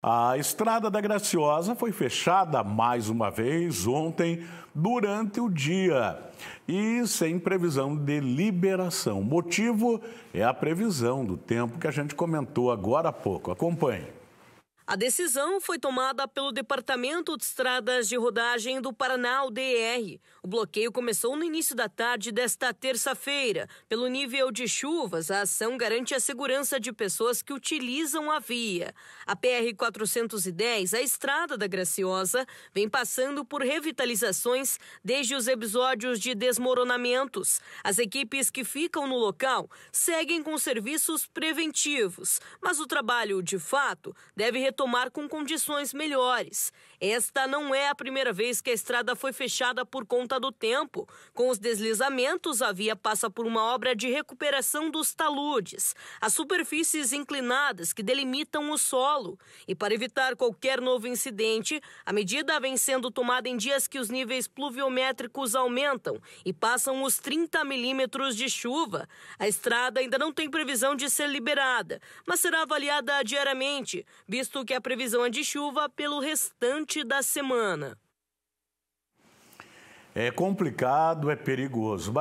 A Estrada da Graciosa foi fechada mais uma vez ontem durante o dia e sem previsão de liberação. O motivo é a previsão do tempo que a gente comentou agora há pouco. Acompanhe. A decisão foi tomada pelo Departamento de Estradas de Rodagem do Paraná, o DR. O bloqueio começou no início da tarde desta terça-feira. Pelo nível de chuvas, a ação garante a segurança de pessoas que utilizam a via. A PR-410, a estrada da Graciosa, vem passando por revitalizações desde os episódios de desmoronamentos. As equipes que ficam no local seguem com serviços preventivos, mas o trabalho, de fato, deve retornar retomar com condições melhores. Esta não é a primeira vez que a estrada foi fechada por conta do tempo. Com os deslizamentos, a via passa por uma obra de recuperação dos taludes, as superfícies inclinadas que delimitam o solo. E para evitar qualquer novo incidente, a medida vem sendo tomada em dias que os níveis pluviométricos aumentam e passam os 30 milímetros de chuva. A estrada ainda não tem previsão de ser liberada, mas será avaliada diariamente, visto que é a previsão é de chuva pelo restante da semana. É complicado, é perigoso.